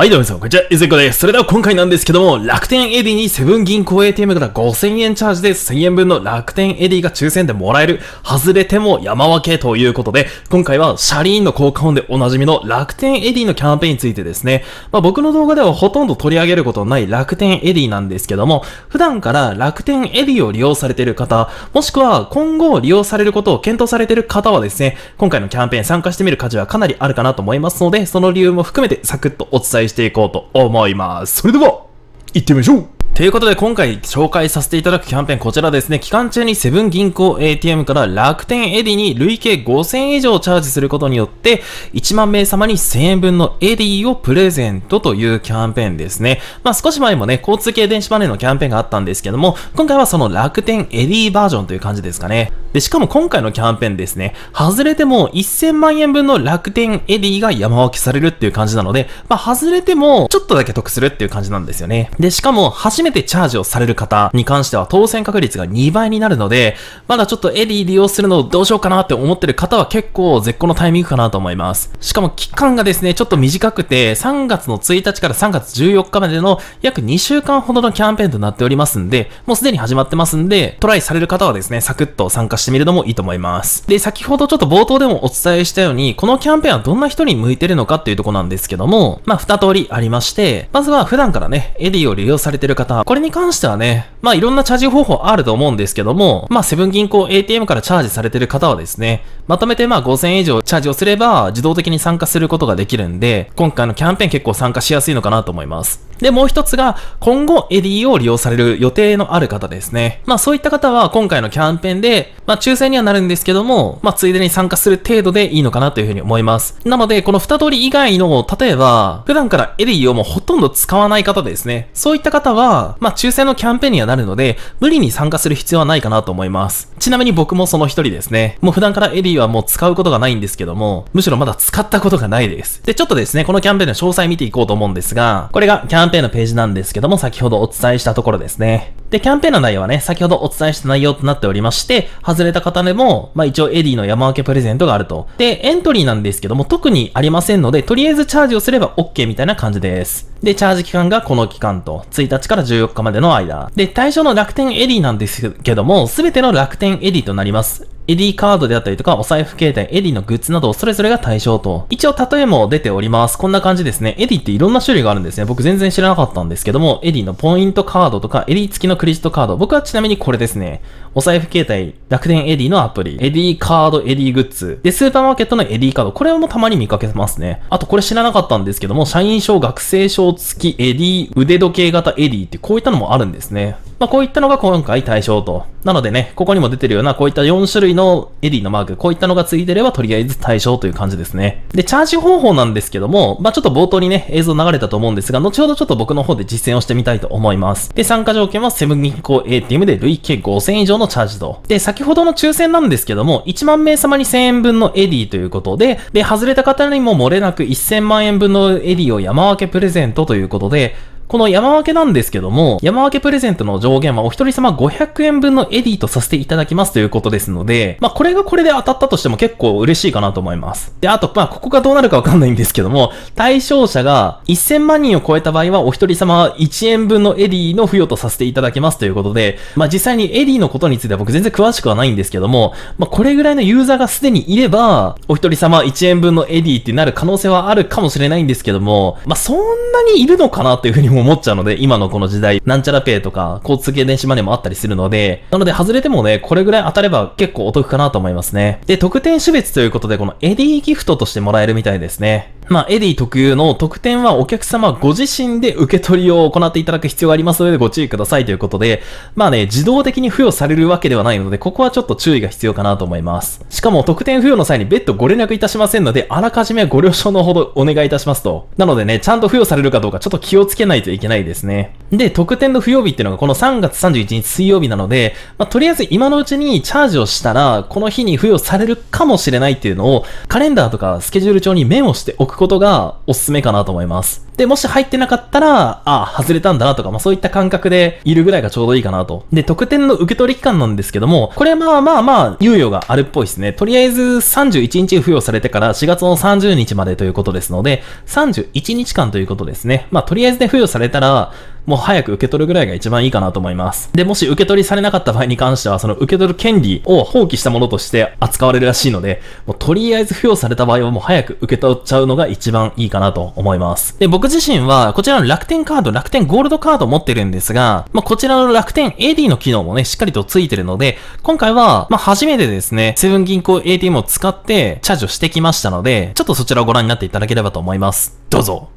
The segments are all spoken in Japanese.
はい、どうも皆さん、こんにちは。ゆずこです。それでは今回なんですけども、楽天エディにセブン銀行 ATM から5000円チャージで1000円分の楽天エディが抽選でもらえる、外れても山分けということで、今回はシャリーンの効果音でおなじみの楽天エディのキャンペーンについてですね、まあ僕の動画ではほとんど取り上げることのない楽天エディなんですけども、普段から楽天エディを利用されている方、もしくは今後利用されることを検討されている方はですね、今回のキャンペーン参加してみる価値はかなりあるかなと思いますので、その理由も含めてサクッとお伝えしていこうと思います。それでは、行ってみましょうということで今回紹介させていただくキャンペーンこちらですね、期間中にセブン銀行 ATM から楽天エディに累計5000円以上チャージすることによって、1万名様に1000円分のエディをプレゼントというキャンペーンですね。まあ少し前もね、交通系電子マネーのキャンペーンがあったんですけども、今回はその楽天エディバージョンという感じですかね。で、しかも今回のキャンペーンですね、外れても1000万円分の楽天エディが山分けされるっていう感じなので、まあ外れてもちょっとだけ得するっていう感じなんですよね。で、しかも初めめてチャージをされる方に関しては当選確率が2倍になるので、まだちょっとエディ利用するのどうしようかなって思ってる方は結構絶好のタイミングかなと思います。しかも期間がですね、ちょっと短くて、3月の1日から3月14日までの約2週間ほどのキャンペーンとなっておりますんで、もうすでに始まってますんで、トライされる方はですね、サクッと参加してみるのもいいと思います。で、先ほどちょっと冒頭でもお伝えしたように、このキャンペーンはどんな人に向いてるのかっていうとこなんですけども、まあ、2通りありまして、まずは普段からね、エディを利用されてる方これに関してはね、まあいろんなチャージ方法あると思うんですけども、まあセブン銀行 ATM からチャージされてる方はですね、まとめてまあ5000円以上チャージをすれば自動的に参加することができるんで、今回のキャンペーン結構参加しやすいのかなと思います。で、もう一つが、今後エディを利用される予定のある方ですね。まあそういった方は今回のキャンペーンで、まあ、抽選にはなるんですけども、まあ、ついでに参加する程度でいいのかなというふうに思います。なので、この二通り以外の、例えば、普段からエディをもうほとんど使わない方ですね。そういった方は、まあ、抽選のキャンペーンにはなるので、無理に参加する必要はないかなと思います。ちなみに僕もその一人ですね。もう普段からエディはもう使うことがないんですけども、むしろまだ使ったことがないです。で、ちょっとですね、このキャンペーンの詳細見ていこうと思うんですが、これがキャンペーンのページなんですけども、先ほどお伝えしたところですね。で、キャンペーンの内容はね、先ほどお伝えした内容となっておりまして、外外れた方でも、まあ一応エディの山分けプレゼントがあると。で、エントリーなんですけども、特にありませんので、とりあえずチャージをすれば OK みたいな感じです。で、チャージ期間がこの期間と、1日から14日までの間。で、対象の楽天エディなんですけども、すべての楽天エディとなります。エディカードであったりとか、お財布携帯、エディのグッズなど、それぞれが対象と。一応、例えも出ております。こんな感じですね。エディっていろんな種類があるんですね。僕全然知らなかったんですけども、エディのポイントカードとか、エディ付きのクレジットカード。僕はちなみにこれですね。お財布携帯、楽天エディのアプリ、エディカード、エディグッズ。で、スーパーマーケットのエディカード。これもたまに見かけますね。あと、これ知らなかったんですけども、社員証、学生証付き、エディ、腕時計型エディって、こういったのもあるんですね。まあ、こういったのが今回対象と。なのでね、ここにも出てるような、こういった4種類のエディのマーク、こういったのがついてればとりあえず対象という感じですね。で、チャージ方法なんですけども、まあ、ちょっと冒頭にね、映像流れたと思うんですが、後ほどちょっと僕の方で実践をしてみたいと思います。で、参加条件はセブン銀行 ATM で累計5000以上のチャージと。で、先ほどの抽選なんですけども、1万名様に1000円分のエディということで、で、外れた方にも漏れなく1000万円分のエディを山分けプレゼントということで、この山分けなんですけども、山分けプレゼントの上限はお一人様500円分のエディとさせていただきますということですので、まあ、これがこれで当たったとしても結構嬉しいかなと思います。で、あと、まあ、ここがどうなるかわかんないんですけども、対象者が1000万人を超えた場合はお一人様1円分のエディの付与とさせていただきますということで、まあ、実際にエディのことについては僕全然詳しくはないんですけども、まあ、これぐらいのユーザーがすでにいれば、お一人様1円分のエディってなる可能性はあるかもしれないんですけども、まあ、そんなにいるのかなというふうに思思っちゃうので、今のこの時代、なんちゃらペイとか、交通系電子マネーもあったりするので、なので外れてもね、これぐらい当たれば結構お得かなと思いますね。で、特典種別ということで、このエディギフトとしてもらえるみたいですね。まあ、エディ特有の特典はお客様ご自身で受け取りを行っていただく必要がありますのでご注意くださいということで、まあね、自動的に付与されるわけではないので、ここはちょっと注意が必要かなと思います。しかも特典付与の際に別途ご連絡いたしませんので、あらかじめご了承のほどお願いいたしますと。なのでね、ちゃんと付与されるかどうかちょっと気をつけないといけないですね。で、特典の付与日っていうのがこの3月31日水曜日なので、まあ、とりあえず今のうちにチャージをしたら、この日に付与されるかもしれないっていうのを、カレンダーとかスケジュール帳にメモしておくことがおすすめかなと思います。で、もし入ってなかったら、ああ、外れたんだなとか、まあそういった感覚でいるぐらいがちょうどいいかなと。で、特典の受け取り期間なんですけども、これはまあまあまあ、猶予があるっぽいですね。とりあえず31日付与されてから4月の30日までということですので、31日間ということですね。まあとりあえずね、付与されたら、もう早く受け取るぐらいが一番いいかなと思います。で、もし受け取りされなかった場合に関しては、その受け取る権利を放棄したものとして扱われるらしいので、もうとりあえず付与された場合はもう早く受け取っちゃうのが一番いいかなと思います。で、僕自身は、こちらの楽天カード、楽天ゴールドカードを持ってるんですが、まあ、こちらの楽天 AD の機能もね、しっかりとついてるので、今回は、まあ、初めてですね、セブン銀行 ATM を使って、チャージをしてきましたので、ちょっとそちらをご覧になっていただければと思います。どうぞ。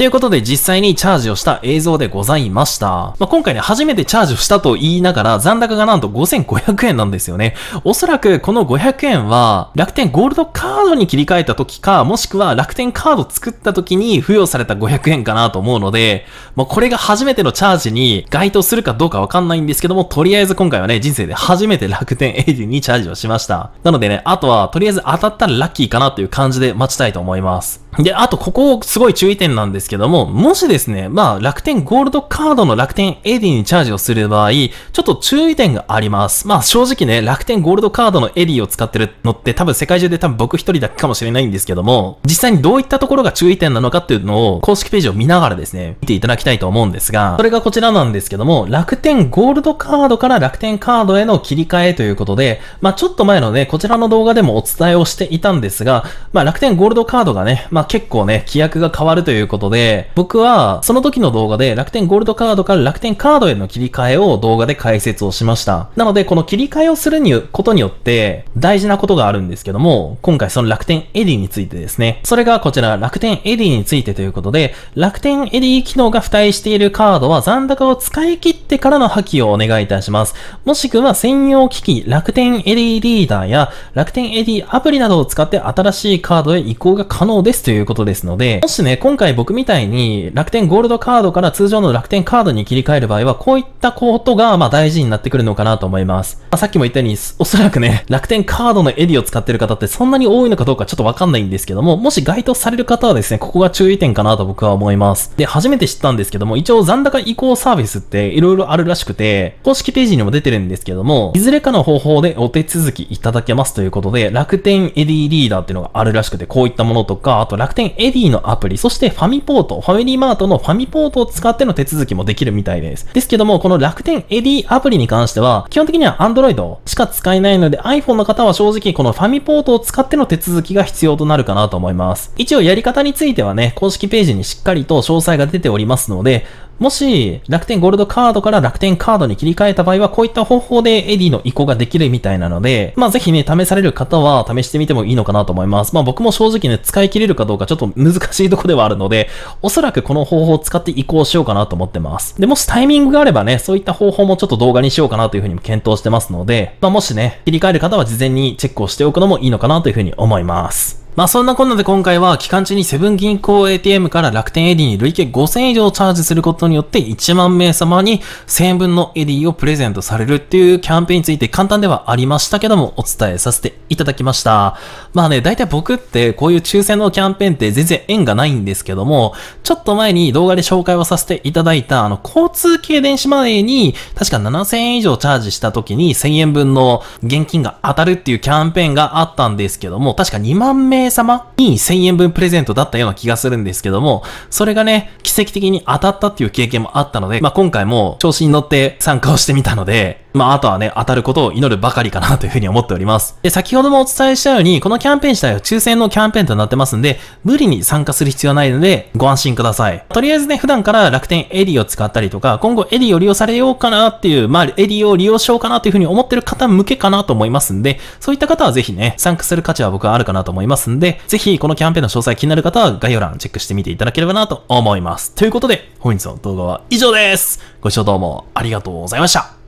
ということで実際にチャージをした映像でございました。まあ、今回ね、初めてチャージをしたと言いながら、残高がなんと5500円なんですよね。おそらくこの500円は、楽天ゴールドカードードに切り替えた時か、もしくは楽天カード作った時に付与された500円かなと思うので、まあ、これが初めてのチャージに該当するかどうかわかんないんですけども、とりあえず今回はね、人生で初めて楽天エイジにチャージをしました。なのでね、あとはとりあえず当たったらラッキーかなという感じで待ちたいと思います。で、あとここすごい注意点なんですけども、もしですね、まあ楽天ゴールドカードの楽天エディにチャージをする場合、ちょっと注意点があります。まあ正直ね、楽天ゴールドカードのエディを使ってるのって多分世界中で多分僕一人だけかもしれないんですけども、実際にどういったところが注意点なのかっていうのを公式ページを見ながらですね、見ていただきたいと思うんですが、それがこちらなんですけども、楽天ゴールドカードから楽天カードへの切り替えということで、まあちょっと前のね、こちらの動画でもお伝えをしていたんですが、まあ楽天ゴールドカードがね、まあ結構ね、規約が変わるということで、僕はその時の動画で楽天ゴールドカードから楽天カードへの切り替えを動画で解説をしました。なので、この切り替えをするにことによって大事なことがあるんですけども、今回そその楽天エディについてですね。それがこちら、楽天エディについてということで、楽天エディ機能が付帯しているカードは残高を使い切ってからの破棄をお願いいたします。もしくは専用機器、楽天エディリーダーや楽天エディアプリなどを使って新しいカードへ移行が可能ですということですので、もしね、今回僕みたいに楽天ゴールドカードから通常の楽天カードに切り替える場合は、こういったことが、まあ大事になってくるのかなと思います。まあ、さっきも言ったように、おそらくね、楽天カードのエディを使ってる方ってそんなに多いのかどうかちょっとわかんないんですけども、もし該当される方はですね、ここが注意点かなと僕は思います。で、初めて知ったんですけども、一応残高移行サービスって色々あるらしくて、公式ページにも出てるんですけども、いずれかの方法でお手続きいただけますということで、楽天エディリーダーっていうのがあるらしくて、こういったものとか、あと楽天エディのアプリ、そしてファミポート、ファミリーマートのファミポートを使っての手続きもできるみたいです。ですけども、この楽天エディアプリに関しては、基本的には Android しか使えないので、iPhone の方は正直このファミポートを使っての手続きが必要となるかなと思います。一応やり方についてはね、公式ページにしっかりと詳細が出ておりますので、もし、楽天ゴールドカードから楽天カードに切り替えた場合は、こういった方法でエディの移行ができるみたいなので、まあぜひね、試される方は試してみてもいいのかなと思います。まあ僕も正直ね、使い切れるかどうかちょっと難しいとこではあるので、おそらくこの方法を使って移行しようかなと思ってます。で、もしタイミングがあればね、そういった方法もちょっと動画にしようかなというふうにも検討してますので、まあもしね、切り替える方は事前にチェックをしておくのもいいのかなというふうに思います。まあそんなこんなで今回は期間中にセブン銀行 ATM から楽天エディに累計5000円以上チャージすることによって1万名様に1000円分のエディをプレゼントされるっていうキャンペーンについて簡単ではありましたけどもお伝えさせていただきました。まあね、大体僕ってこういう抽選のキャンペーンって全然縁がないんですけども、ちょっと前に動画で紹介をさせていただいたあの交通系電子マネーに確か7000円以上チャージした時に1000円分の現金が当たるっていうキャンペーンがあったんですけども、確か2万名名様に1000円分プレゼントだったような気がするんですけども、それがね、奇跡的に当たったっていう経験もあったので、まあ、今回も調子に乗って参加をしてみたので、まあ、あとはね、当たることを祈るばかりかなというふうに思っております。で、先ほどもお伝えしたように、このキャンペーン自体は抽選のキャンペーンとなってますんで、無理に参加する必要はないので、ご安心ください。とりあえずね、普段から楽天エディを使ったりとか、今後エディを利用されようかなっていう、まあ、エディを利用しようかなというふうに思ってる方向けかなと思いますんで、そういった方はぜひね、参加する価値は僕はあるかなと思いますんで、ぜひこのキャンペーンの詳細気になる方は概要欄チェックしてみていただければなと思います。ということで、本日の動画は以上です。ご視聴どうもありがとうございました。